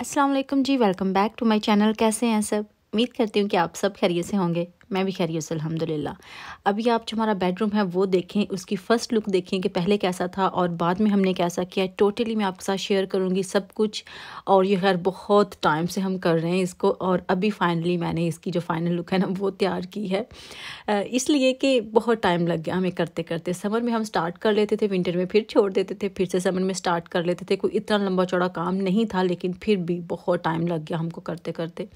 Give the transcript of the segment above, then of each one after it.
Aslam ji welcome back to my channel कैसे हैं सब उम्मीद करती हूँ कि आप सब खैरियत से होंगे मैं भी खैरियत से अलहमदिल्ला अभी आप जो हमारा बेडरूम है वो देखें उसकी फ़र्स्ट लुक देखें कि पहले कैसा था और बाद में हमने कैसा किया टोटली मैं आपके साथ शेयर करूँगी सब कुछ और ये खैर बहुत टाइम से हम कर रहे हैं इसको और अभी फ़ाइनली मैंने इसकी जो फ़ाइनल लुक है ना वो तैयार की है इसलिए कि बहुत टाइम लग गया हमें करते करते समर में हम स्टार्ट कर लेते थे विंटर में फिर छोड़ देते थे फिर से समर में स्टार्ट कर लेते थे कोई इतना लंबा चौड़ा काम नहीं था लेकिन फिर भी बहुत टाइम लग गया हमको करते करते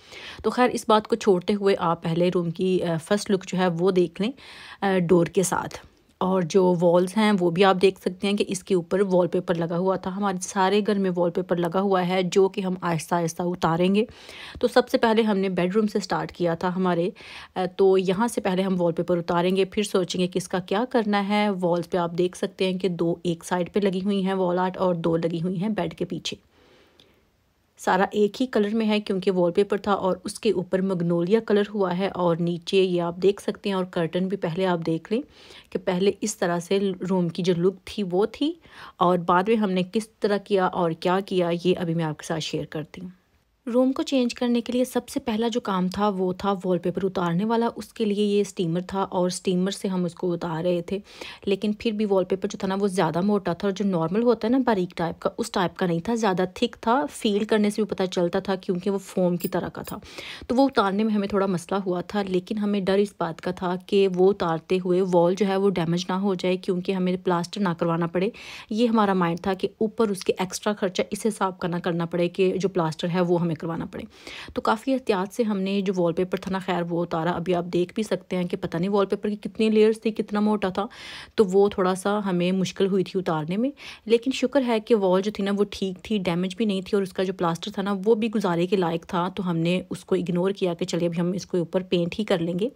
तो खैर इस बात को छोड़ते हुए आप पहले रूम की फ़र्स्ट लुक जो है वो देख लें डोर के साथ और जो वॉल्स हैं वो भी आप देख सकते हैं कि इसके ऊपर वॉलपेपर लगा हुआ था हमारे सारे घर में वॉलपेपर लगा हुआ है जो कि हम आहिस्ता आहिस्ता उतारेंगे तो सबसे पहले हमने बेडरूम से स्टार्ट किया था हमारे तो यहाँ से पहले हम वॉलपेपर उतारेंगे फिर सोचेंगे कि इसका क्या करना है वॉल्स पे आप देख सकते हैं कि दो एक साइड पर लगी हुई हैं वॉल आर्ट और दो लगी हुई हैं बेड के पीछे सारा एक ही कलर में है क्योंकि वॉलपेपर था और उसके ऊपर मगनोलिया कलर हुआ है और नीचे ये आप देख सकते हैं और कर्टन भी पहले आप देख लें कि पहले इस तरह से रूम की जो लुक थी वो थी और बाद में हमने किस तरह किया और क्या किया ये अभी मैं आपके साथ शेयर करती हूँ रूम को चेंज करने के लिए सबसे पहला जो काम था वो था वॉलपेपर उतारने वाला उसके लिए ये स्टीमर था और स्टीमर से हम उसको उतार रहे थे लेकिन फिर भी वॉलपेपर जो था ना वो ज़्यादा मोटा था और जो नॉर्मल होता है ना बारीक टाइप का उस टाइप का नहीं था ज़्यादा थिक था फील करने से भी पता चलता था क्योंकि वो फोम की तरह का था तो वो उतारने में हमें थोड़ा मसला हुआ था लेकिन हमें डर इस बात का था कि वो उतारते हुए वॉल जो है वो डैमेज ना हो जाए क्योंकि हमें प्लास्टर ना करवाना पड़े ये हमारा माइंड था कि ऊपर उसके एक्स्ट्रा खर्चा इस हिसाब का ना करना पड़े कि जो प्लास्टर है वो हमें करवाना पड़े तो काफ़ी एहतियात से हमने जो वॉलपेपर था ना खैर वो उतारा अभी आप देख भी सकते हैं कि पता नहीं वॉलपेपर की कितनी लेयर्स थी कितना मोटा था तो वो थोड़ा सा हमें मुश्किल हुई थी उतारने में लेकिन शुक्र है कि वॉल जो थी ना वो ठीक थी डैमेज भी नहीं थी और उसका जो प्लास्टर था ना वो भी गुजारे के लायक था तो हमने उसको इग्नोर किया कि चलिए अभी हम इसके ऊपर पेंट ही कर लेंगे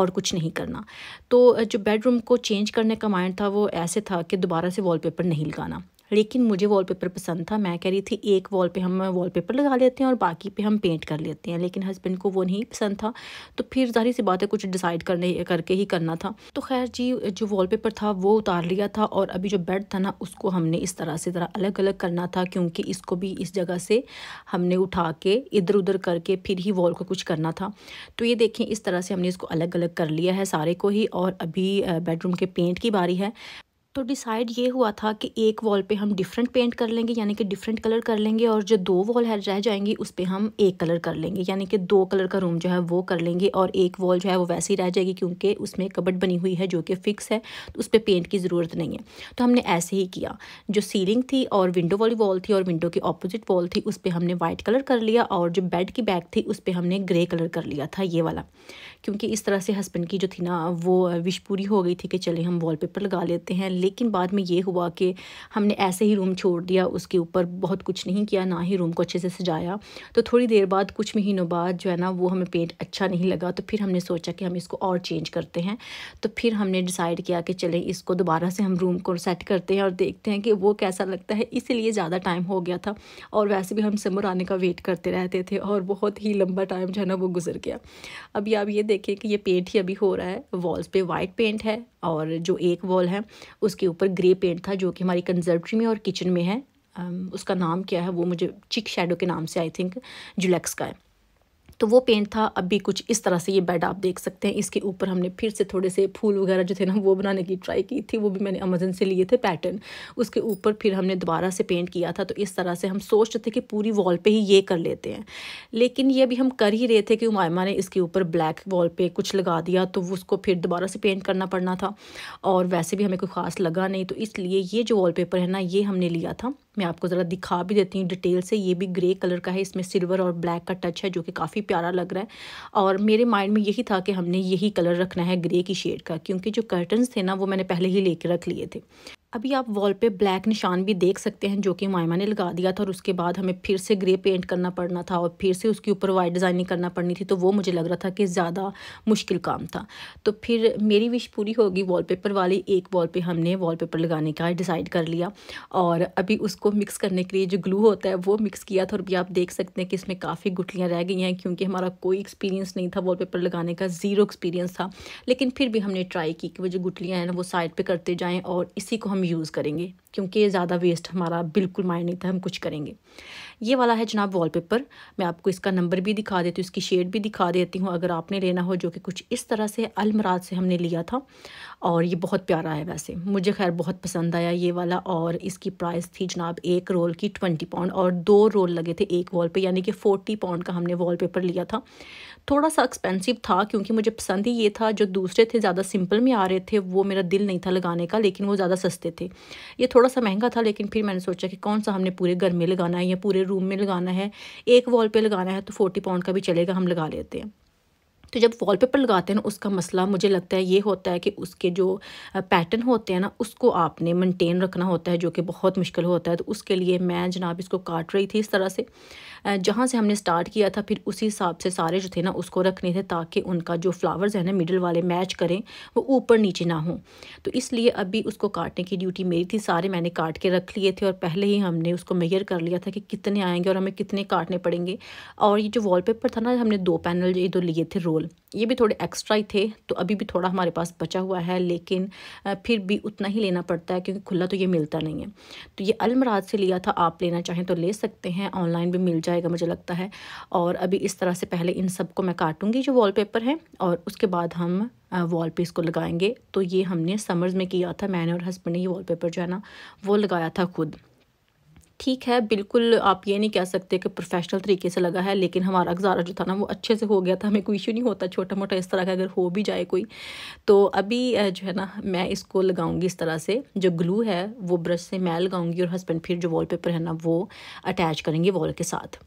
और कुछ नहीं करना तो जो बेडरूम को चेंज करने का माइंड था वो ऐसे था कि दोबारा से वॉलपेपर नहीं लगाना लेकिन मुझे वॉलपेपर पसंद था मैं कह रही थी एक वॉल पे हम वॉलपेपर लगा लेते हैं और बाकी पे हम पेंट कर लेते हैं लेकिन हस्बैंड को वो नहीं पसंद था तो फिर जाहिर सी बात है कुछ डिसाइड करने करके ही करना था तो खैर जी जो वॉलपेपर था वो उतार लिया था और अभी जो बेड था ना उसको हमने इस तरह से ज़रा अलग अलग करना था क्योंकि इसको भी इस जगह से हमने उठा के इधर उधर करके फिर ही वॉल को कुछ करना था तो ये देखें इस तरह से हमने इसको अलग अलग कर लिया है सारे को ही और अभी बेडरूम के पेंट की बारी है तो डिसाइड ये हुआ था कि एक वॉल पे हम डिफरेंट पेंट कर लेंगे यानी कि डिफरेंट कलर कर लेंगे और जो दो वॉल है रह जाएंगी उस पर हम एक कलर कर लेंगे यानी कि दो कलर का रूम जो है वो कर लेंगे और एक वॉल जो है वो वैसे ही रह जाएगी क्योंकि उसमें कबट बनी हुई है जो कि फ़िक्स है तो उस पर पेंट की ज़रूरत नहीं है तो हमने ऐसे ही किया जो सीलिंग थी और विंडो वाली वॉल थी और विंडो की अपोजिट वॉल थी उस पर हमने वाइट कलर कर लिया और जो बेड की बैग थी उस पर हमने ग्रे कलर कर लिया था ये वाला क्योंकि इस तरह से हस्बैंड की जो थी ना वो विश पूरी हो गई थी कि चले हम वॉल लगा लेते हैं लेकिन बाद में ये हुआ कि हमने ऐसे ही रूम छोड़ दिया उसके ऊपर बहुत कुछ नहीं किया ना ही रूम को अच्छे से सजाया तो थोड़ी देर बाद कुछ महीनों बाद जो है ना वो हमें पेंट अच्छा नहीं लगा तो फिर हमने सोचा कि हम इसको और चेंज करते हैं तो फिर हमने डिसाइड किया कि चलें इसको दोबारा से हम रूम को सेट करते हैं और देखते हैं कि वो कैसा लगता है इसीलिए ज़्यादा टाइम हो गया था और वैसे भी हम समर आने का वेट करते रहते थे और बहुत ही लंबा टाइम जो है ना वो गुजर गया अभी आप ये देखें कि ये पेंट ही अभी हो रहा है वॉल्स पे वाइट पेंट है और जो एक वॉल है उसके ऊपर ग्रे पेंट था जो कि हमारी कंजर्वटरी में और किचन में है उसका नाम क्या है वो मुझे चिक शेडो के नाम से आई थिंक जुलेक्स का है तो वो पेंट था अभी कुछ इस तरह से ये बेड आप देख सकते हैं इसके ऊपर हमने फिर से थोड़े से फूल वगैरह जो थे ना वो बनाने की ट्राई की थी वो भी मैंने अमेजन से लिए थे पैटर्न उसके ऊपर फिर हमने दोबारा से पेंट किया था तो इस तरह से हम सोच रहे थे कि पूरी वॉल पे ही ये कर लेते हैं लेकिन ये अभी हम कर ही रहे थे कि उमायमा ने इसके ऊपर ब्लैक वॉल पर कुछ लगा दिया तो उसको फिर दोबारा से पेंट करना पड़ना था और वैसे भी हमें कोई ख़ास लगा नहीं तो इसलिए ये जो पेपर है ना ये हमने लिया था मैं आपको ज़रा दिखा भी देती हूँ डिटेल से ये भी ग्रे कलर का है इसमें सिल्वर और ब्लैक का टच है जो कि काफ़ी प्यारा लग रहा है और मेरे माइंड में यही था कि हमने यही कलर रखना है ग्रे की शेड का क्योंकि जो कर्टन्स थे ना वो मैंने पहले ही ले रख लिए थे अभी आप वॉल पे ब्लैक निशान भी देख सकते हैं जो कि मायमा ने लगा दिया था और उसके बाद हमें फिर से ग्रे पेंट करना पड़ना था और फिर से उसके ऊपर वाइट डिज़ाइनिंग करना पड़नी थी तो वो मुझे लग रहा था कि ज़्यादा मुश्किल काम था तो फिर मेरी विश पूरी होगी वॉलपेपर वाली एक वॉल पे हमने वॉलपेपर लगाने का डिसाइड कर लिया और अभी उसको मिक्स करने के लिए जो ग्लू होता है वो मिक्स किया था और अभी आप देख सकते हैं कि इसमें काफ़ी गुटलियाँ रह गई हैं क्योंकि हमारा कोई एक्सपीरियंस नहीं था वॉल लगाने का ज़ीरो एक्सपीरियंस था लेकिन फिर भी हमने ट्राई की कि वो जो गुटलियाँ हैं ना वो साइड पर करते जाएँ और इसी को हम यूज़ करेंगे क्योंकि ज़्यादा वेस्ट हमारा बिल्कुल माइंड नहीं था हम कुछ करेंगे ये वाला है जनाब वॉलपेपर मैं आपको इसका नंबर भी दिखा देती हूँ इसकी शेड भी दिखा देती हूँ अगर आपने लेना हो जो कि कुछ इस तरह से अलमराज से हमने लिया था और ये बहुत प्यारा है वैसे मुझे खैर बहुत पसंद आया ये वाला और इसकी प्राइस थी जनाब एक रोल की ट्वेंटी पाउंड और दो रोल लगे थे एक वॉल पर यानी कि फोर्टी पाउंड का हमने वॉल पेपर लिया था थोड़ा सा एक्सपेंसिव था क्योंकि मुझे पसंद ही ये था जो दूसरे थे ज़्यादा सिंपल में आ रहे थे वो मेरा दिल नहीं था लगाने का लेकिन वो ज़्यादा सस्ते सकते थे ये थोड़ा सा महंगा था लेकिन फिर मैंने सोचा कि कौन सा हमने पूरे घर में लगाना है या पूरे रूम में लगाना है एक वॉल पर लगाना है तो फोर्टी पाउंड का भी चलेगा हम लगा लेते हैं तो जब वॉलपेपर लगाते हैं ना उसका मसला मुझे लगता है ये होता है कि उसके जो पैटर्न होते हैं ना उसको आपने मेंटेन रखना होता है जो कि बहुत मुश्किल होता है तो उसके लिए मैं जनाब इसको काट रही थी इस तरह से जहाँ से हमने स्टार्ट किया था फिर उसी हिसाब से सारे जो थे ना उसको रखने थे ताकि उनका जो फ्लावर्स है ना मिडल वाले मैच करें वो ऊपर नीचे ना हो तो इसलिए अभी उसको काटने की ड्यूटी मेरी थी सारे मैंने काट के रख लिए थे और पहले ही हमने उसको मेयर कर लिया था कि कितने आएंगे और हमें कितने काटने पड़ेंगे और ये जो वॉलपेपर था ना हमने दो पैनल ये दो लिए थे रोल ये भी थोड़े एक्स्ट्रा ही थे तो अभी भी थोड़ा हमारे पास बचा हुआ है लेकिन फिर भी उतना ही लेना पड़ता है क्योंकि खुला तो ये मिलता नहीं है तो ये अलमराज से लिया था आप लेना चाहें तो ले सकते हैं ऑनलाइन भी मिल जाए जाएगा मुझे लगता है और अभी इस तरह से पहले इन सब को मैं काटूंगी जो वॉलपेपर है और उसके बाद हम वॉल पे इसको लगाएंगे तो ये हमने समर्स में किया था मैंने और हस्बैंड ने ये वॉलपेपर जो है ना वो लगाया था खुद ठीक है बिल्कुल आप ये नहीं कह सकते कि प्रोफेशनल तरीके से लगा है लेकिन हमारा गुजारा जो था ना वो अच्छे से हो गया था हमें कोई इशू नहीं होता छोटा मोटा इस तरह का अगर हो भी जाए कोई तो अभी जो है ना मैं इसको लगाऊंगी इस तरह से जो ग्लू है वो ब्रश से मैं लगाऊंगी और हस्बैंड फिर जो पेपर है ना वो अटैच करेंगे वॉल के साथ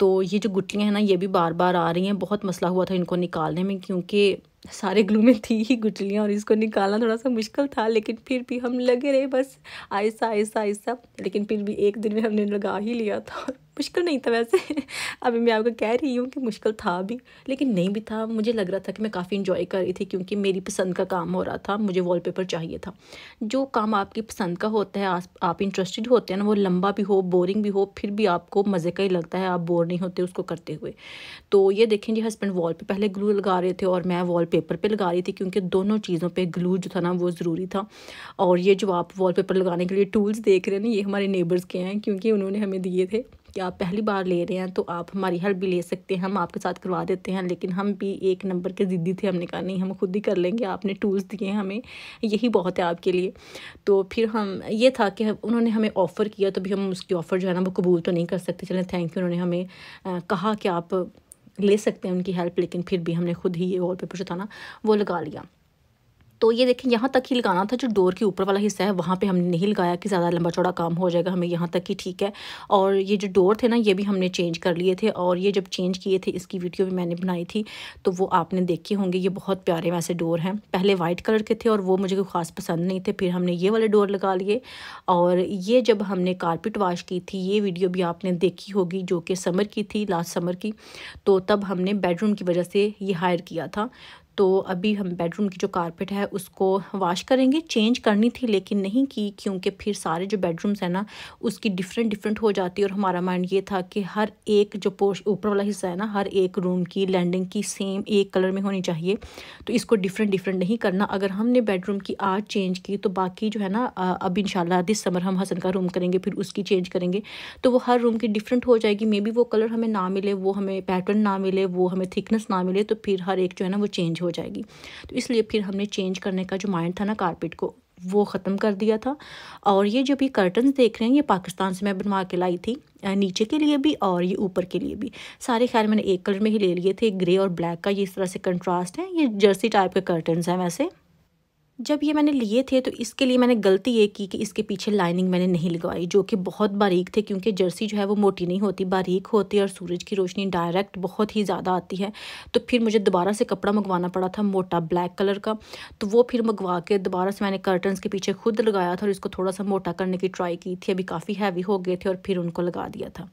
तो ये जो गुटियाँ हैं ना ये भी बार बार आ रही हैं बहुत मसला हुआ था इनको निकालने में क्योंकि सारे ग्लू में थी ही गुटलियाँ और इसको निकालना थोड़ा सा मुश्किल था लेकिन फिर भी हम लगे रहे बस आहिस्ता आहिस्ता आहिस्ता लेकिन फिर भी एक दिन में हमने लगा ही लिया था मुश्किल नहीं था वैसे अभी मैं आपको कह रही हूँ कि मुश्किल था भी लेकिन नहीं भी था मुझे लग रहा था कि मैं काफ़ी इन्जॉय कर रही थी क्योंकि मेरी पसंद का काम हो रहा था मुझे वॉलपेपर चाहिए था जो काम आपकी पसंद का होता है आप इंटरेस्टेड होते हैं ना वो लंबा भी हो बोरिंग भी हो फिर भी आपको मज़े का ही लगता है आप बोर नहीं होते उसको करते हुए तो ये देखें जी हस्बैंड वॉल पर पहले ग्लू लगा रहे थे और मैं वॉल पेपर पे लगा रही थी क्योंकि दोनों चीज़ों पे ग्लू जो था ना वो ज़रूरी था और ये जो आप वॉलपेपर लगाने के लिए टूल्स देख रहे हैं ना ये हमारे नेबर्स के हैं क्योंकि उन्होंने हमें दिए थे कि आप पहली बार ले रहे हैं तो आप हमारी हेल्प भी ले सकते हैं हम आपके साथ करवा देते हैं लेकिन हम भी एक नंबर के ज़िद्दी थे हमने कहा नहीं हम खुद ही कर लेंगे आपने टूल्स दिए हैं हमें यही बहुत है आपके लिए तो फिर हम ये था कि उन्होंने हमें ऑफ़र किया तो भी हम उसकी ऑफ़र जो है ना वो कबूल तो नहीं कर सकते चलें थैंक यू उन्होंने हमें आ, कहा कि आप ले सकते हैं उनकी हेल्प लेकिन फिर भी हमने खुद ही ये वॉलपेपर जो था ना वो लगा लिया तो ये देखें यहाँ तक ही लगाना था जो डोर के ऊपर वाला हिस्सा है वहाँ पे हमने नहीं लगाया कि ज़्यादा लंबा चौड़ा काम हो जाएगा हमें यहाँ तक ही ठीक है और ये जो डोर थे ना ये भी हमने चेंज कर लिए थे और ये जब चेंज किए थे इसकी वीडियो भी मैंने बनाई थी तो वो आपने देखे होंगे ये बहुत प्यारे वैसे डोर हैं पहले वाइट कलर के थे और वो मुझे कोई ख़ास पसंद नहीं थे फिर हमने ये वाले डोर लगा लिए और ये जब हमने कारपेट वाश की थी ये वीडियो भी आपने देखी होगी जो कि समर की थी लास्ट समर की तो तब हमने बेडरूम की वजह से ये हायर किया था तो अभी हम बेडरूम की जो कारपेट है उसको वाश करेंगे चेंज करनी थी लेकिन नहीं की क्योंकि फिर सारे जो बेडरूम्स हैं ना उसकी डिफरेंट डिफरेंट हो जाती है और हमारा माइंड ये था कि हर एक जो पोर्श ऊपर वाला हिस्सा है ना हर एक रूम की लैंडिंग की सेम एक कलर में होनी चाहिए तो इसको डिफरेंट डिफरेंट नहीं करना अगर हमने बेडरूम की आज चेंज की तो बाकी जो है ना अब इन दिस समर हम हसन का रूम करेंगे फिर उसकी चेंज करेंगे तो वो हर रूम की डिफरेंट हो जाएगी मे बी वो कलर हमें ना मिले वो हमें पैटर्न ना मिले वो हमें थिकनेस ना मिले तो फिर हर एक जो है ना वो चेंज हो जाएगी तो इसलिए फिर हमने चेंज करने का जो माइंड था ना कारपेट को वो ख़त्म कर दिया था और ये जो भी कर्टन देख रहे हैं ये पाकिस्तान से मैं बनवा के लाई थी नीचे के लिए भी और ये ऊपर के लिए भी सारे ख्याल मैंने एक कलर में ही ले लिए थे ग्रे और ब्लैक का ये इस तरह से कंट्रास्ट है ये जर्सी टाइप के कर्टन हैं वैसे जब ये मैंने लिए थे तो इसके लिए मैंने गलती ये की कि इसके पीछे लाइनिंग मैंने नहीं लगवाई जो कि बहुत बारीक थे क्योंकि जर्सी जो है वो मोटी नहीं होती बारीक होती और सूरज की रोशनी डायरेक्ट बहुत ही ज़्यादा आती है तो फिर मुझे दोबारा से कपड़ा मंगवाना पड़ा था मोटा ब्लैक कलर का तो वो फिर मंगवा के दोबारा से मैंने कर्टन्स के पीछे खुद लगाया था और इसको थोड़ा सा मोटा करने की ट्राई की थी अभी काफ़ी हैवी हो गए थे और फिर उनको लगा दिया था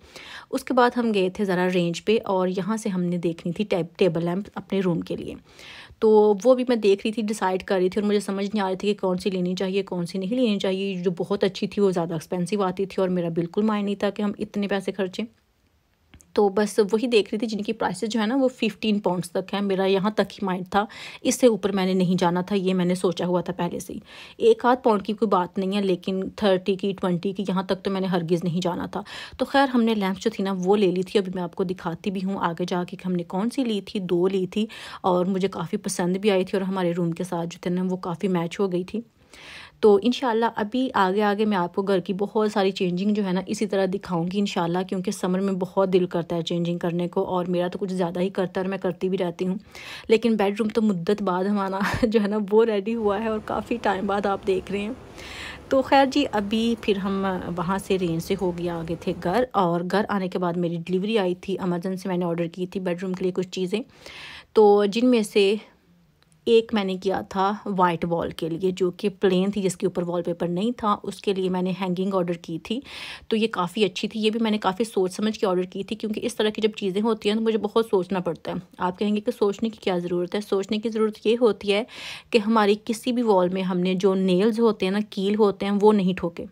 उसके बाद हम गए थे ज़रा रेंज पर और यहाँ से हमने देखनी थी टेबल लैम्प अपने रूम के लिए तो वो भी मैं देख रही थी डिसाइड कर रही थी और मुझे समझ नहीं आ रही थी कि कौन सी लेनी चाहिए कौन सी नहीं लेनी चाहिए जो बहुत अच्छी थी वो ज़्यादा एक्सपेंसिव आती थी और मेरा बिल्कुल माइंड नहीं था कि हम इतने पैसे खर्चें तो बस वही देख रही थी जिनकी प्राइसेस जो है ना वो फिफ्टीन पाउंड्स तक है मेरा यहाँ तक ही माइंड था इससे ऊपर मैंने नहीं जाना था ये मैंने सोचा हुआ था पहले से ही एक आध पाउंड की कोई बात नहीं है लेकिन थर्टी की ट्वेंटी की यहाँ तक तो मैंने हरगिज़ नहीं जाना था तो खैर हमने लैंप जो थी ना वो ले ली थी अभी मैं आपको दिखाती भी हूँ आगे जा कि हमने कौन सी ली थी दो ली थी और मुझे काफ़ी पसंद भी आई थी और हमारे रूम के साथ जो थे ना वो काफ़ी मैच हो गई थी तो इन अभी आगे आगे मैं आपको घर की बहुत सारी चेंजिंग जो है ना इसी तरह दिखाऊंगी इन क्योंकि समर में बहुत दिल करता है चेंजिंग करने को और मेरा तो कुछ ज़्यादा ही करता है और मैं करती भी रहती हूँ लेकिन बेडरूम तो मुद्दत बाद हमारा जो है ना वो रेडी हुआ है और काफ़ी टाइम बाद आप देख रहे हैं तो खैर जी अभी फिर हम वहाँ से रेंज से हो गया आगे थे घर और घर आने के बाद मेरी डिलीवरी आई थी अमेजन से मैंने ऑर्डर की थी बेडरूम के लिए कुछ चीज़ें तो जिनमें से एक मैंने किया था वाइट वॉल के लिए जो कि प्लेन थी जिसके ऊपर वॉलपेपर नहीं था उसके लिए मैंने हैंगिंग ऑर्डर की थी तो ये काफ़ी अच्छी थी ये भी मैंने काफ़ी सोच समझ के ऑर्डर की थी क्योंकि इस तरह की जब चीज़ें होती हैं तो मुझे बहुत सोचना पड़ता है आप कहेंगे कि सोचने की क्या ज़रूरत है सोचने की ज़रूरत ये होती है कि हमारी किसी भी वॉल में हमने जो नेल्स होते हैं ना कील होते हैं वो नहीं ठोके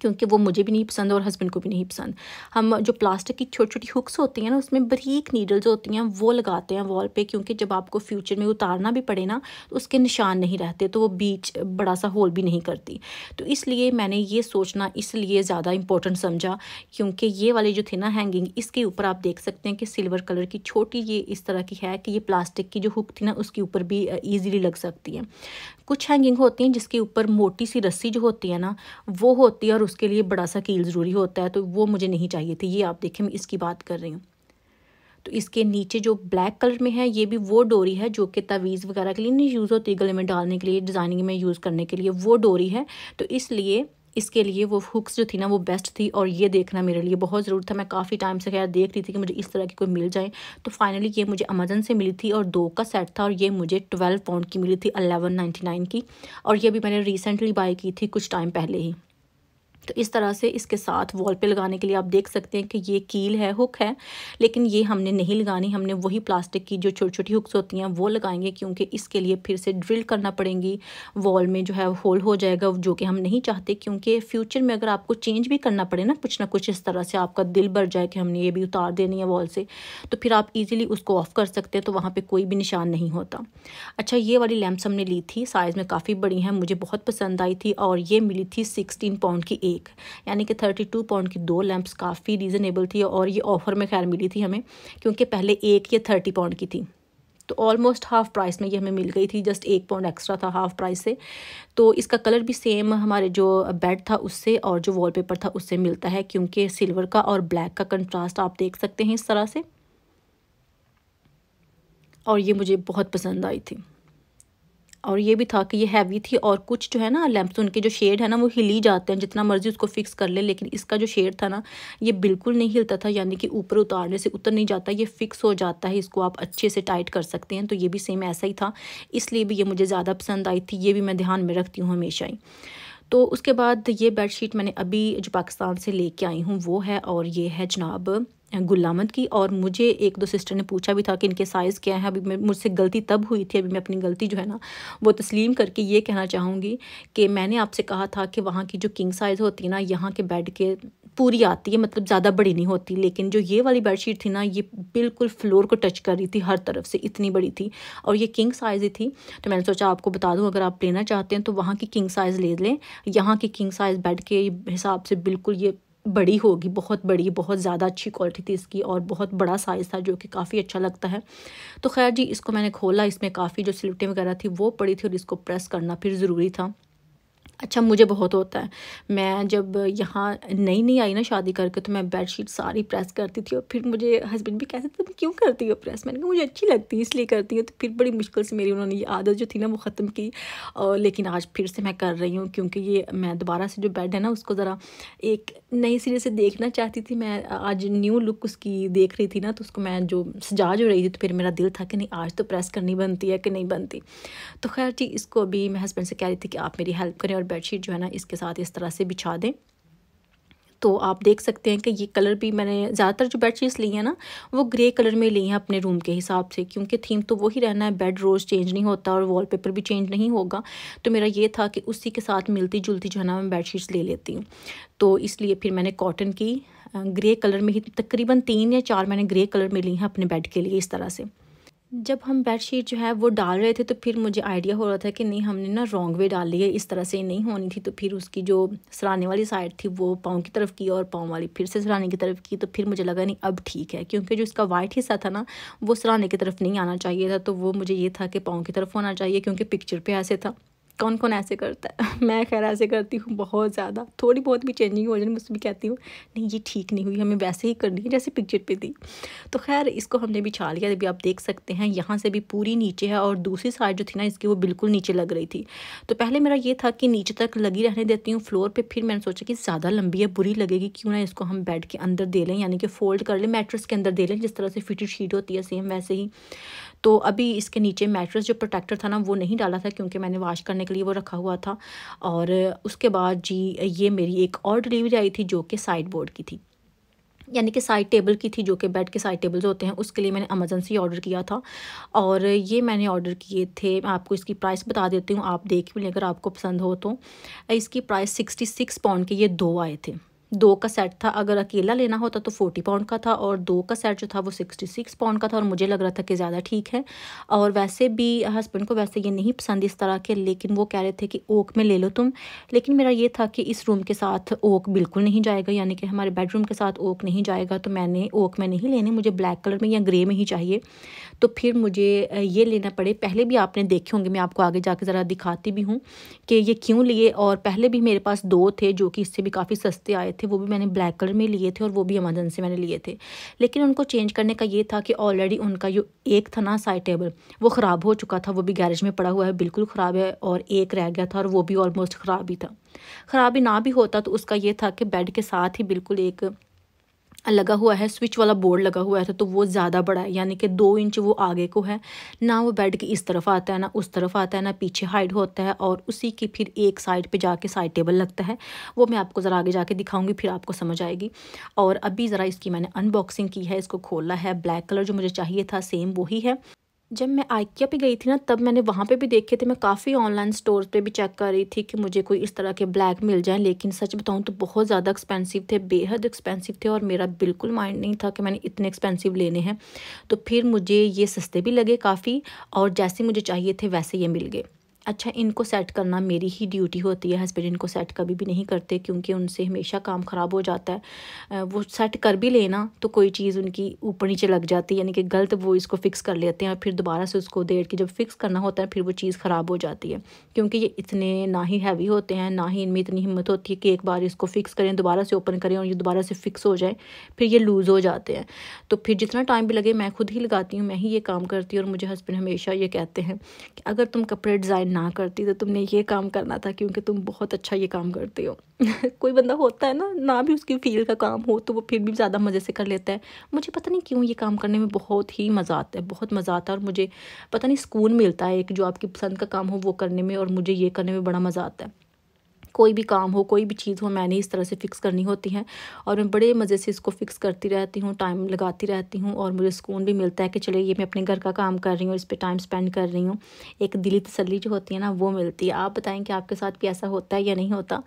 क्योंकि वो मुझे भी नहीं पसंद और हस्बैंड को भी नहीं पसंद हम जो प्लास्टिक की छोटी छोटी हुक्स होती हैं ना उसमें बरीक नीडल्स होती हैं वो लगाते हैं वॉल पे क्योंकि जब आपको फ्यूचर में उतारना भी पड़े ना तो उसके निशान नहीं रहते तो वो बीच बड़ा सा होल भी नहीं करती तो इसलिए मैंने ये सोचना इसलिए ज़्यादा इंपॉर्टेंट समझा क्योंकि ये वाले जो थे ना हैंगिंग इसके ऊपर आप देख सकते हैं कि सिल्वर कलर की छोटी ये इस तरह की है कि ये प्लास्टिक की जो हुक थी ना उसके ऊपर भी ईजिली लग सकती है कुछ हैंगिंग होती हैं जिसके ऊपर मोटी सी रस्सी जो होती है ना वो होती है और उसके लिए बड़ा सा कील ज़रूरी होता है तो वो मुझे नहीं चाहिए थी ये आप देखें मैं इसकी बात कर रही हूँ तो इसके नीचे जो ब्लैक कलर में है ये भी वो डोरी है जो कि तवीज़ वगैरह के लिए नहीं यूज़ होती गले में डालने के लिए डिज़ाइनिंग में यूज़ करने के लिए वो डोरी है तो इसलिए इसके लिए वो हुक्स जो थी ना वो बेस्ट थी और ये देखना मेरे लिए बहुत ज़रूर था मैं काफ़ी टाइम से खैर देख रही थी कि मुझे इस तरह की कोई मिल जाए तो फाइनली ये मुझे अमेजन से मिली थी और दो का सेट था और ये मुझे ट्वेल्व पाउंड की मिली थी अलेवन नाइन की और ये भी मैंने रिसेंटली बाई की थी कुछ टाइम पहले ही तो इस तरह से इसके साथ वॉल पे लगाने के लिए आप देख सकते हैं कि ये कील है हुक है लेकिन ये हमने नहीं लगानी हमने वही प्लास्टिक की जो छोटी छोटी हुक्स होती हैं वो लगाएंगे क्योंकि इसके लिए फिर से ड्रिल करना पड़ेंगी वॉल में जो है होल हो जाएगा जो कि हम नहीं चाहते क्योंकि फ्यूचर में अगर आपको चेंज भी करना पड़े ना कुछ ना कुछ इस तरह से आपका दिल भर जाए कि हमने ये भी उतार देनी है वॉल से तो फिर आप ईजिली उसको ऑफ कर सकते हैं तो वहाँ पर कोई भी निशान नहीं होता अच्छा ये वाली लैम्प्स हमने ली थी साइज़ में काफ़ी बड़ी हैं मुझे बहुत पसंद आई थी और ये मिली थी सिक्सटीन पाउंड की एक एक यानी कि थर्टी टू पाउंड की दो लैंप्स काफ़ी रीज़नेबल थी और ये ऑफ़र में खैर मिली थी हमें क्योंकि पहले एक ये थर्टी पाउंड की थी तो ऑलमोस्ट हाफ़ प्राइस में ये हमें मिल गई थी जस्ट एक पाउंड एक्स्ट्रा था हाफ़ प्राइस से तो इसका कलर भी सेम हमारे जो बेड था उससे और जो वॉलपेपर था उससे मिलता है क्योंकि सिल्वर का और ब्लैक का कंट्रास्ट आप देख सकते हैं इस तरह से और ये मुझे बहुत पसंद आई थी और ये भी था कि ये हैवी थी और कुछ जो है ना लैम्प उनके जो शेड है ना वो हिल ही जाते हैं जितना मर्जी उसको फिक्स कर ले लेकिन इसका जो शेड था ना ये बिल्कुल नहीं हिलता था यानी कि ऊपर उतारने से उतर नहीं जाता ये फिक्स हो जाता है इसको आप अच्छे से टाइट कर सकते हैं तो ये भी सेम ऐसा ही था इसलिए भी ये मुझे ज़्यादा पसंद आई थी ये भी मैं ध्यान में रखती हूँ हमेशा ही तो उसके बाद ये बेडशीट मैंने अभी जो पाकिस्तान से लेके आई हूँ वो है और ये है जनाब गुलामद की और मुझे एक दो सिस्टर ने पूछा भी था कि इनके साइज़ क्या है अभी मैं मुझसे गलती तब हुई थी अभी मैं अपनी गलती जो है ना वो तस्लीम करके ये कहना चाहूँगी कि मैंने आपसे कहा था कि वहाँ की जो किंग साइज़ होती है ना यहाँ के बेड के पूरी आती है मतलब ज़्यादा बड़ी नहीं होती लेकिन जो ये वाली बेडशीट थी ना ये बिल्कुल फ्लोर को टच कर रही थी हर तरफ से इतनी बड़ी थी और ये किंग साइज़ ही थी तो मैंने सोचा आपको बता दूँ अगर आप लेना चाहते हैं तो वहाँ की किंग साइज़ ले लें यहाँ की किंग साइज़ बेड के हिसाब से बिल्कुल ये बड़ी होगी बहुत बड़ी बहुत ज़्यादा अच्छी क्वालिटी थी इसकी और बहुत बड़ा साइज़ था जो कि काफ़ी अच्छा लगता है तो खैर जी इसको मैंने खोला इसमें काफ़ी जो सिलिटी वगैरह थी वो पड़ी थी और इसको प्रेस करना फिर ज़रूरी था अच्छा मुझे बहुत होता है मैं जब यहाँ नई नई आई ना शादी करके तो मैं बेडशीट सारी प्रेस करती थी और फिर मुझे हस्बैंड भी कहते थे तुम क्यों करती हो प्रेस मैंने कहा मुझे अच्छी लगती है इसलिए करती हूँ तो फिर बड़ी मुश्किल से मेरी उन्होंने ये आदत जो थी ना वो ख़त्म की और लेकिन आज फिर से मैं कर रही हूँ क्योंकि ये मैं दोबारा से जो बेड है ना उसको ज़रा एक नए सिरे से देखना चाहती थी मैं आज न्यू लुक उसकी देख रही थी ना तो उसको मैं जो सजा जो रही थी तो फिर मेरा दिल था कि नहीं आज तो प्रेस करनी बनती है कि नहीं बनती तो खैर जी इसको अभी मैं हस्बैंड से कह रही थी कि आप मेरी हेल्प करें और बेडशीट जो है ना इसके साथ इस तरह से बिछा दें तो आप देख सकते हैं कि ये कलर भी मैंने ज़्यादातर जो बेडशीट्स ली हैं ना वो ग्रे कलर में ली हैं अपने रूम के हिसाब से क्योंकि थीम तो वही रहना है बेड रोज़ चेंज नहीं होता और वॉलपेपर भी चेंज नहीं होगा तो मेरा ये था कि उसी के साथ मिलती जुलती जो है ना मैं बेडशीट्स ले लेती हूँ तो इसलिए फिर मैंने कॉटन की ग्रे कलर में ही तकरीबन तीन या चार मैंने ग्रे कलर में ली हैं अपने बेड के लिए इस तरह से जब हम बेडशीट जो है वो डाल रहे थे तो फिर मुझे आइडिया हो रहा था कि नहीं हमने ना रॉन्ग वे डाल लिया है इस तरह से नहीं होनी थी तो फिर उसकी जो सराने वाली साइड थी वो पाँव की तरफ की और पाँव वाली फिर से सराने की तरफ की तो फिर मुझे लगा नहीं अब ठीक है क्योंकि जो इसका वाइट हिस्सा था ना वो सराने की तरफ नहीं आना चाहिए था तो वो मुझे ये था कि पाँव की तरफ होना चाहिए क्योंकि पिक्चर पर ऐसे था कौन कौन ऐसे करता है मैं खैर ऐसे करती हूँ बहुत ज़्यादा थोड़ी बहुत भी चेंजिंग हो जाए मैं मुझसे भी कहती हूँ नहीं ये ठीक नहीं हुई हमें वैसे ही करनी है जैसे पिक्चर पे थी तो खैर इसको हमने भी छा लिया अभी आप देख सकते हैं यहाँ से भी पूरी नीचे है और दूसरी साइड जो थी ना इसकी वो बिल्कुल नीचे लग रही थी तो पहले मेरा ये था कि नीचे तक लगी रहने देती हूँ फ्लोर पर फिर मैंने सोचा कि ज़्यादा लंबी है बुरी लगेगी क्यों ना इसको हम बेड के अंदर दे लें यानी कि फोल्ड कर लें मेट्रस के अंदर दे लें जिस तरह से फिटेड शीट होती है सेम वैसे ही तो अभी इसके नीचे मैट्रेस जो प्रोटेक्टर था ना वो नहीं डाला था क्योंकि मैंने वाश करने के लिए वो रखा हुआ था और उसके बाद जी ये मेरी एक और डिलीवरी आई थी जो कि साइड बोर्ड की थी यानी कि साइड टेबल की थी जो कि बेड के साइड टेबल्स होते हैं उसके लिए मैंने अमेजन से ऑर्डर किया था और ये मैंने ऑर्डर किए थे मैं आपको इसकी प्राइस बता देती हूँ आप देख भी लें अगर आपको पसंद हो तो इसकी प्राइस सिक्सटी सिक्स पाउंड के ये दो आए थे दो का सेट था अगर अकेला लेना होता तो फोर्टी पाउंड का था और दो का सेट जो था वो सिक्सटी सिक्स पाउंड का था और मुझे लग रहा था कि ज़्यादा ठीक है और वैसे भी हस्बैंड को वैसे ये नहीं पसंद इस तरह के लेकिन वो कह रहे थे कि ओक में ले लो तुम लेकिन मेरा ये था कि इस रूम के साथ ओक बिल्कुल नहीं जाएगा यानी कि हमारे बेडरूम के साथ ओक नहीं जाएगा तो मैंने ओक में नहीं लेने मुझे ब्लैक कलर में या ग्रे में ही चाहिए तो फिर मुझे ये लेना पड़े पहले भी आपने देखे होंगे मैं आपको आगे जाके ज़रा दिखाती भी हूँ कि ये क्यों लिए और पहले भी मेरे पास दो थे जो कि इससे भी काफ़ी सस्ते आए थे वो भी मैंने ब्लैक कलर में लिए थे और वो भी अमेजन से मैंने लिए थे लेकिन उनको चेंज करने का ये था कि ऑलरेडी उनका जो एक था ना साइड टेबल वो ख़राब हो चुका था वो भी गैरेज में पड़ा हुआ है बिल्कुल ख़राब है और एक रह गया था और वो भी ऑलमोस्ट ख़राब ही था ख़राब ही ना भी होता तो उसका ये था कि बेड के साथ ही बिल्कुल एक लगा हुआ है स्विच वाला बोर्ड लगा हुआ है तो, तो वो ज़्यादा बड़ा है यानी कि दो इंच वो आगे को है ना वो बेड के इस तरफ आता है ना उस तरफ आता है ना पीछे हाइड होता है और उसी की फिर एक साइड पे जाके साइड टेबल लगता है वो मैं आपको ज़रा आगे जाके दिखाऊंगी फिर आपको समझ आएगी और अभी ज़रा इसकी मैंने अनबॉक्सिंग की है इसको खोला है ब्लैक कलर जो मुझे चाहिए था सेम वही है जब मैं आइकिया पे गई थी ना तब मैंने वहाँ पे भी देखे थे मैं काफ़ी ऑनलाइन स्टोर्स पे भी चेक कर रही थी कि मुझे कोई इस तरह के ब्लैक मिल जाएं लेकिन सच बताऊँ तो बहुत ज़्यादा एक्सपेंसिव थे बेहद एक्सपेंसिव थे और मेरा बिल्कुल माइंड नहीं था कि मैंने इतने एक्सपेंसिव लेने हैं तो फिर मुझे ये सस्ते भी लगे काफ़ी और जैसे मुझे चाहिए थे वैसे ये मिल गए अच्छा इनको सेट करना मेरी ही ड्यूटी होती है हस्बैंड इनको सेट कभी भी नहीं करते क्योंकि उनसे हमेशा काम ख़राब हो जाता है वो सेट कर भी लेना तो कोई चीज़ उनकी ऊपर नीचे लग जाती है यानी कि गलत वो इसको फ़िक्स कर लेते हैं और फिर दोबारा से उसको देर के जब फिक्स करना होता है फिर वो चीज़ ख़राब हो जाती है क्योंकि ये इतने ना ही हैवी होते हैं ना ही इनमें इतनी हिम्मत होती है कि एक बार इसको फ़िक्स करें दोबारा से ओपन करें और ये दोबारा से फ़िक्स हो जाए फिर ये लूज़ हो जाते हैं तो फिर जितना टाइम भी लगे मैं खुद ही लगाती हूँ मैं ही ये काम करती हूँ और मुझे हस्बैंड हमेशा ये कहते हैं कि अगर तुम कपड़े डिज़ाइन ना करती तो तुमने ये काम करना था क्योंकि तुम बहुत अच्छा ये काम करते हो कोई बंदा होता है ना ना भी उसकी फील्ड का काम हो तो वो फिर भी ज़्यादा मज़े से कर लेता है मुझे पता नहीं क्यों ये काम करने में बहुत ही मज़ा आता है बहुत मज़ा आता है और मुझे पता नहीं सुकून मिलता है एक जो आपकी पसंद का काम हो वो करने में और मुझे ये करने में बड़ा मज़ा आता है कोई भी काम हो कोई भी चीज़ हो मैंने इस तरह से फ़िक्स करनी होती है और मैं बड़े मज़े से इसको फ़िक्स करती रहती हूँ टाइम लगाती रहती हूँ और मुझे सुकून भी मिलता है कि चले ये मैं अपने घर का काम कर रही हूँ इस पर टाइम स्पेंड कर रही हूँ एक दिली तसली जो होती है ना वो मिलती है आप बताएं कि आपके साथ भी ऐसा होता है या नहीं होता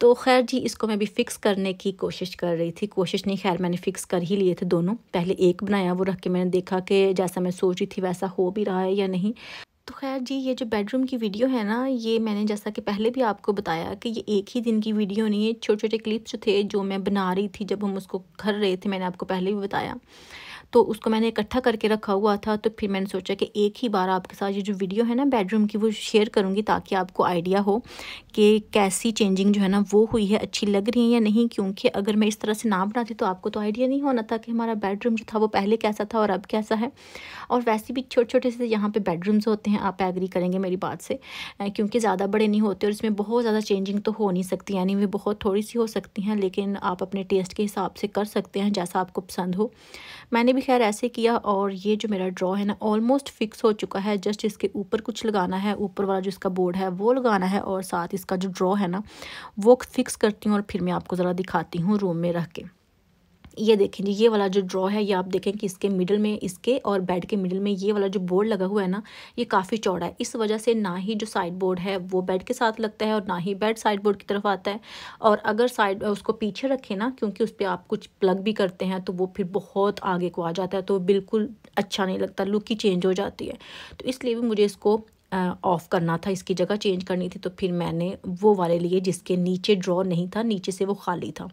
तो खैर जी इसको मैं भी फ़िक्स करने की कोशिश कर रही थी कोशिश नहीं खैर मैंने फ़िक्स कर ही लिए थे दोनों पहले एक बनाया वो रख के मैंने देखा कि जैसा मैं सोच रही थी वैसा हो भी रहा है या नहीं तो खैर जी ये जो बेडरूम की वीडियो है ना ये मैंने जैसा कि पहले भी आपको बताया कि ये एक ही दिन की वीडियो नहीं है छोटे छोटे क्लिप्स जो थे जो मैं बना रही थी जब हम उसको घर रहे थे मैंने आपको पहले भी बताया तो उसको मैंने इकट्ठा करके रखा हुआ था तो फिर मैंने सोचा कि एक ही बार आपके साथ ये जो वीडियो है ना बेडरूम की वो शेयर करूँगी ताकि आपको आइडिया हो कि कैसी चेंजिंग जो है ना वो हुई है अच्छी लग रही है या नहीं क्योंकि अगर मैं इस तरह से ना बनाती तो आपको तो आइडिया नहीं होना था कि हमारा बेडरूम जो था वो पहले कैसा था और अब कैसा है और वैसे भी छोटे छोटे से यहाँ पर बेडरूम्स होते हैं आप एग्री करेंगे मेरी बात से क्योंकि ज़्यादा बड़े नहीं होते और इसमें बहुत ज़्यादा चेंजिंग तो हो नहीं सकती यानी वे बहुत थोड़ी सी हो सकती हैं लेकिन आप अपने टेस्ट के हिसाब से कर सकते हैं जैसा आपको पसंद हो मैंने भी खैर ऐसे किया और ये जो मेरा ड्रॉ है ना ऑलमोस्ट फिक्स हो चुका है जस्ट इसके ऊपर कुछ लगाना है ऊपर वाला जो इसका बोर्ड है वो लगाना है और साथ इसका जो ड्रॉ है ना वो फिक्स करती हूँ और फिर मैं आपको ज़रा दिखाती हूँ रूम में रह के ये देखें जी ये वाला जो ड्रॉ है ये आप देखें कि इसके मिडल में इसके और बेड के मिडल में ये वाला जो बोर्ड लगा हुआ है ना ये काफ़ी चौड़ा है इस वजह से ना ही जो साइड बोर्ड है वो बेड के साथ लगता है और ना ही बेड साइड बोर्ड की तरफ आता है और अगर साइड उसको पीछे रखें ना क्योंकि उस पर आप कुछ प्लग भी करते हैं तो वो फिर बहुत आगे को आ जाता है तो बिल्कुल अच्छा नहीं लगता लुक ही चेंज हो जाती है तो इसलिए भी मुझे इसको ऑफ़ करना था इसकी जगह चेंज करनी थी तो फिर मैंने वो वाले लिए जिसके नीचे ड्रॉ नहीं था नीचे से वो खाली था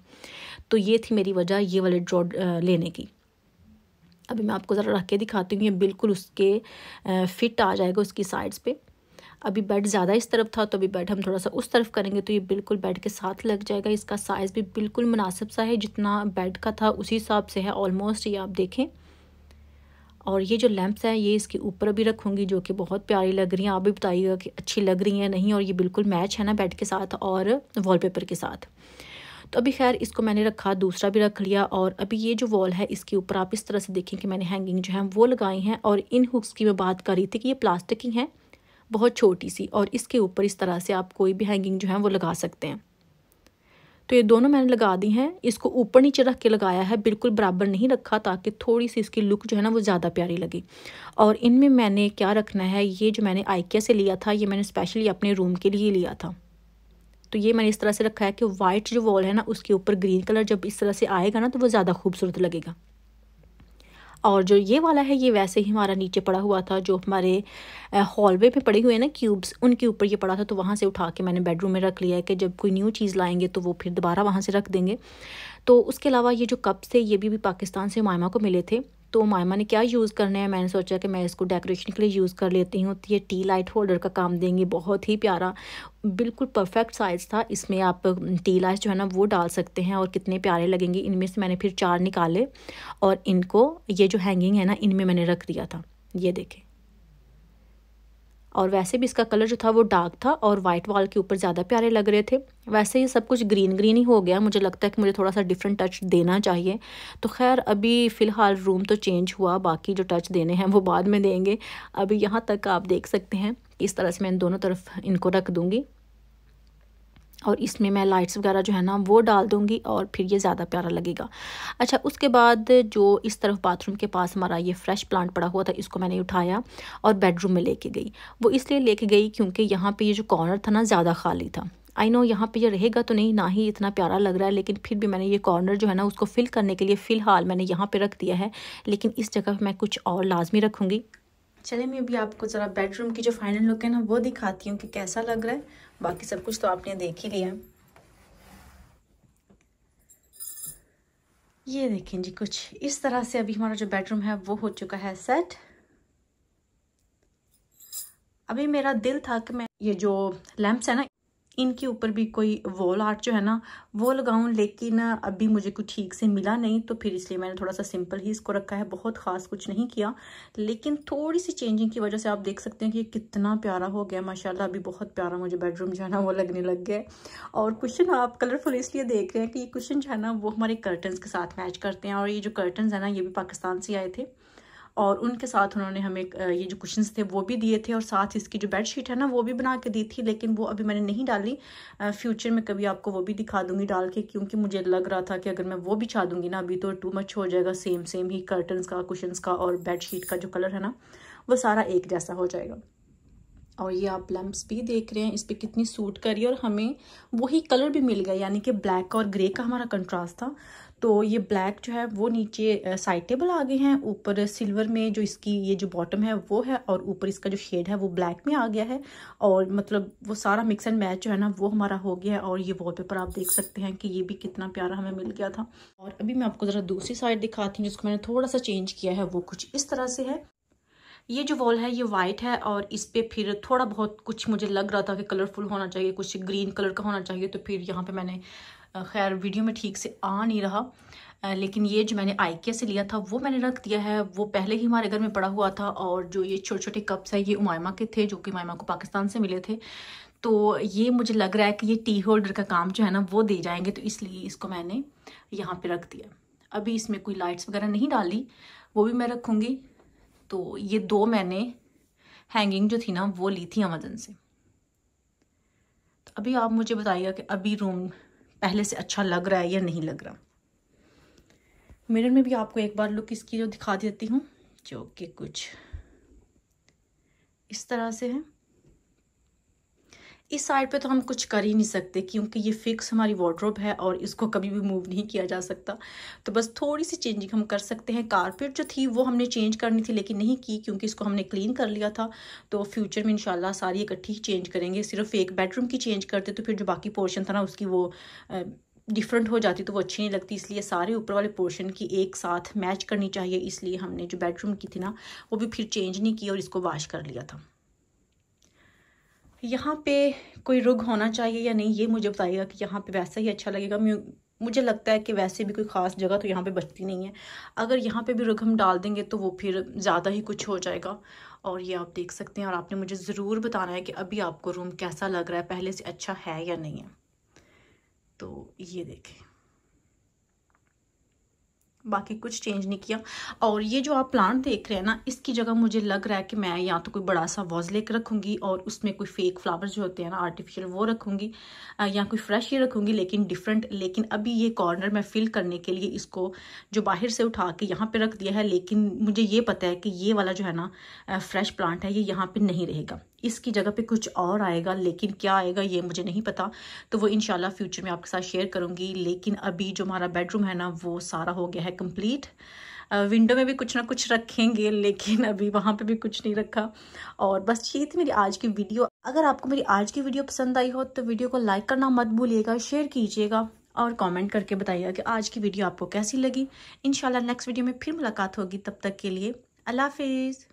तो ये थी मेरी वजह ये वाले ड्रॉ लेने की अभी मैं आपको ज़रा रख के दिखाती हूँ ये बिल्कुल उसके फिट आ जाएगा उसकी साइड्स पे अभी बेड ज़्यादा इस तरफ था तो अभी बेड हम थोड़ा सा उस तरफ करेंगे तो ये बिल्कुल बेड के साथ लग जाएगा इसका साइज़ भी बिल्कुल मुनासिब सा है जितना बेड का था उसी हिसाब से है ऑलमोस्ट ये आप देखें और ये जो लैंप्स हैं ये इसके ऊपर भी रखूँगी जो कि बहुत प्यारी लग रही हैं आप भी बताइएगा कि अच्छी लग रही हैं नहीं और ये बिल्कुल मैच है ना बेड के साथ और वॉलपेपर के साथ तो अभी खैर इसको मैंने रखा दूसरा भी रख लिया और अभी ये जो वॉल है इसके ऊपर आप इस तरह से देखें कि मैंने हैंगिंग जो है वो लगाई हैं और इन हुक्स की मैं बात कर रही थी कि ये प्लास्टिक की हैं बहुत छोटी सी और इसके ऊपर इस तरह से आप कोई भी हैंगिंग जो है वो लगा सकते हैं तो ये दोनों मैंने लगा दी हैं इसको ऊपर नीचे रख के लगाया है बिल्कुल बराबर नहीं रखा ताकि थोड़ी सी इसकी लुक जो है ना वो ज़्यादा प्यारी लगे और इनमें मैंने क्या रखना है ये जो मैंने आइकिया से लिया था ये मैंने स्पेशली अपने रूम के लिए लिया था तो ये मैंने इस तरह से रखा है कि वाइट जो वॉल है ना उसके ऊपर ग्रीन कलर जब इस तरह से आएगा ना तो वो ज़्यादा खूबसूरत लगेगा और जो ये वाला है ये वैसे ही हमारा नीचे पड़ा हुआ था जो हमारे हॉलवे पे पड़े हुए हैं ना क्यूब्स उनके ऊपर ये पड़ा था तो वहाँ से उठा के मैंने बेडरूम में रख लिया है कि जब कोई न्यू चीज़ लाएंगे तो वो फिर दोबारा वहाँ से रख देंगे तो उसके अलावा ये जो कप्स थे ये भी, भी पाकिस्तान से मायमा को मिले थे तो मामा ने क्या यूज़ करने हैं मैंने सोचा कि मैं इसको डेकोरेशन के लिए यूज़ कर लेती हूँ तो ये टी लाइट होल्डर का काम देंगे बहुत ही प्यारा बिल्कुल परफेक्ट साइज़ था इसमें आप टी लाइट जो है ना वो डाल सकते हैं और कितने प्यारे लगेंगे इनमें से मैंने फिर चार निकाले और इनको ये जो हैंगिंग है ना इनमें मैंने रख दिया था ये देखें और वैसे भी इसका कलर जो था वो डार्क था और वाइट वॉल के ऊपर ज़्यादा प्यारे लग रहे थे वैसे ये सब कुछ ग्रीन ग्रीन ही हो गया मुझे लगता है कि मुझे थोड़ा सा डिफरेंट टच देना चाहिए तो खैर अभी फ़िलहाल रूम तो चेंज हुआ बाकी जो टच देने हैं वो बाद में देंगे अभी यहाँ तक आप देख सकते हैं इस तरह से मैं इन दोनों तरफ इनको रख दूँगी और इसमें मैं लाइट्स वगैरह जो है ना वो डाल दूँगी और फिर ये ज़्यादा प्यारा लगेगा अच्छा उसके बाद जो इस तरफ बाथरूम के पास हमारा ये फ्रेश प्लांट पड़ा हुआ था इसको मैंने उठाया और बेडरूम में लेके गई वो इसलिए लेके गई क्योंकि यहाँ पे ये जो कॉर्नर था ना ज़्यादा खाली था आई नो यहाँ पे ये रहेगा तो नहीं ना ही इतना प्यारा लग रहा है लेकिन फिर भी मैंने ये कॉर्नर जो है ना उसको फिल करने के लिए फ़िलहाल मैंने यहाँ पर रख दिया है लेकिन इस जगह मैं कुछ और लाजमी रखूँगी चले मैं अभी आपको ज़रा बेडरूम की जो फाइनल लुक है ना वो दिखाती हूँ कि कैसा लग रहा है बाकी सब कुछ तो आपने देख ही लिया ये देखें जी कुछ इस तरह से अभी हमारा जो बेडरूम है वो हो चुका है सेट अभी मेरा दिल था कि मैं ये जो लैंप्स है ना इनके ऊपर भी कोई वॉल आर्ट जो है ना वो लगाऊं लेकिन अभी मुझे कुछ ठीक से मिला नहीं तो फिर इसलिए मैंने थोड़ा सा सिंपल ही इसको रखा है बहुत खास कुछ नहीं किया लेकिन थोड़ी सी चेंजिंग की वजह से आप देख सकते हैं कि कितना प्यारा हो गया माशाला अभी बहुत प्यारा मुझे बेडरूम जो है ना वो लगने लग गया और क्वेश्चन आप कलरफुल इसलिए देख रहे हैं कि ये क्वेश्चन जो है ना वो हमारे कर्टन्स के साथ मैच करते हैं और ये जो कर्टन्स है ना ये भी पाकिस्तान से आए थे और उनके साथ उन्होंने हमें ये जो क्वेश्चन थे वो भी दिए थे और साथ इसकी जो बेडशीट है ना वो भी बना के दी थी लेकिन वो अभी मैंने नहीं डाली फ्यूचर में कभी आपको वो भी दिखा दूंगी डाल के क्योंकि मुझे लग रहा था कि अगर मैं वो भी छा दूंगी ना अभी तो टू मच हो जाएगा सेम सेम ही कर्टन्स का कुशंस का और बेडशीट का जो कलर है ना वो सारा एक जैसा हो जाएगा और ये आप लैम्प्स भी देख रहे हैं इस पर कितनी सूट करी और हमें वही कलर भी मिल गया यानी कि ब्लैक और ग्रे का हमारा कंट्रास्ट था तो ये ब्लैक जो है वो नीचे साइड टेबल आ गए हैं ऊपर सिल्वर में जो इसकी ये जो बॉटम है वो है और ऊपर इसका जो शेड है वो ब्लैक में आ गया है और मतलब वो सारा मिक्स एंड मैच जो है ना वो हमारा हो गया है और ये वॉलपेपर आप देख सकते हैं कि ये भी कितना प्यारा हमें मिल गया था और अभी मैं आपको ज़रा दूसरी साइड दिखाती हूँ जिसको मैंने थोड़ा सा चेंज किया है वो कुछ इस तरह से है ये जो वॉल है ये वाइट है और इस पर फिर थोड़ा बहुत कुछ मुझे लग रहा था कि कलरफुल होना चाहिए कुछ ग्रीन कलर का होना चाहिए तो फिर यहाँ पे मैंने खैर वीडियो में ठीक से आ नहीं रहा लेकिन ये जो मैंने आइकिया से लिया था वो मैंने रख दिया है वो पहले ही हमारे घर में पड़ा हुआ था और जो ये छोटे छोटे कप्स हैं ये उमायमा के थे जो कि उमायमा को पाकिस्तान से मिले थे तो ये मुझे लग रहा है कि ये टी होल्डर का काम जो है ना वो दे जाएंगे तो इसलिए इसको मैंने यहाँ पे रख दिया अभी इसमें कोई लाइट्स वगैरह नहीं डाली वो भी मैं रखूँगी तो ये दो मैंने हैंगिंग जो थी ना वो ली थी अमेजन से तो अभी आप मुझे बताइएगा कि अभी रूम पहले से अच्छा लग रहा है या नहीं लग रहा मिरर में भी आपको एक बार लुक इसकी जो दिखा देती हूँ जो कि कुछ इस तरह से है इस साइड पे तो हम कुछ कर ही नहीं सकते क्योंकि ये फिक्स हमारी वार्ड्रोब है और इसको कभी भी मूव नहीं किया जा सकता तो बस थोड़ी सी चेंजिंग हम कर सकते हैं कारपेट जो थी वो हमने चेंज करनी थी लेकिन नहीं की क्योंकि इसको हमने क्लीन कर लिया था तो फ्यूचर में इंशाल्लाह सारी इकट्ठी ही चेंज करेंगे सिर्फ एक बेडरूम की चेंज करते तो फिर जो बाकी पोर्शन था ना उसकी वो डिफरेंट हो जाती तो वो अच्छी नहीं लगती इसलिए सारे ऊपर वाले पोर्शन की एक साथ मैच करनी चाहिए इसलिए हमने जो बेडरूम की थी ना वो भी फिर चेंज नहीं की और इसको वाश कर लिया था यहाँ पे कोई रुग होना चाहिए या नहीं ये मुझे बताइएगा कि यहाँ पे वैसा ही अच्छा लगेगा मुझे लगता है कि वैसे भी कोई ख़ास जगह तो यहाँ पे बचती नहीं है अगर यहाँ पे भी रुग हम डाल देंगे तो वो फिर ज़्यादा ही कुछ हो जाएगा और ये आप देख सकते हैं और आपने मुझे ज़रूर बताना है कि अभी आपको रूम कैसा लग रहा है पहले से अच्छा है या नहीं है तो ये देखें बाकी कुछ चेंज नहीं किया और ये जो आप प्लांट देख रहे हैं ना इसकी जगह मुझे लग रहा है कि मैं या तो कोई बड़ा सा वॉज लेक रखूँगी और उसमें कोई फेक फ्लावर्स जो होते हैं ना आर्टिफिशियल वो रखूँगी या कोई फ्रेश ये रखूँगी लेकिन डिफरेंट लेकिन अभी ये कॉर्नर मैं फिल करने के लिए इसको जो बाहर से उठा के यहाँ पर रख दिया है लेकिन मुझे ये पता है कि ये वाला जो है ना फ्रेश प्लांट है ये यहाँ पर नहीं रहेगा इसकी जगह पे कुछ और आएगा लेकिन क्या आएगा ये मुझे नहीं पता तो वो इन फ्यूचर में आपके साथ शेयर करूँगी लेकिन अभी जो हमारा बेडरूम है ना वो सारा हो गया है कम्प्लीट विंडो में भी कुछ ना कुछ रखेंगे लेकिन अभी वहाँ पे भी कुछ नहीं रखा और बस ये थी मेरी आज की वीडियो अगर आपको मेरी आज की वीडियो पसंद आई हो तो वीडियो को लाइक करना मत भूलिएगा शेयर कीजिएगा और कमेंट करके बताइएगा कि आज की वीडियो आपको कैसी लगी इन नेक्स्ट वीडियो में फिर मुलाकात होगी तब तक के लिए अल्लाह हाफिज़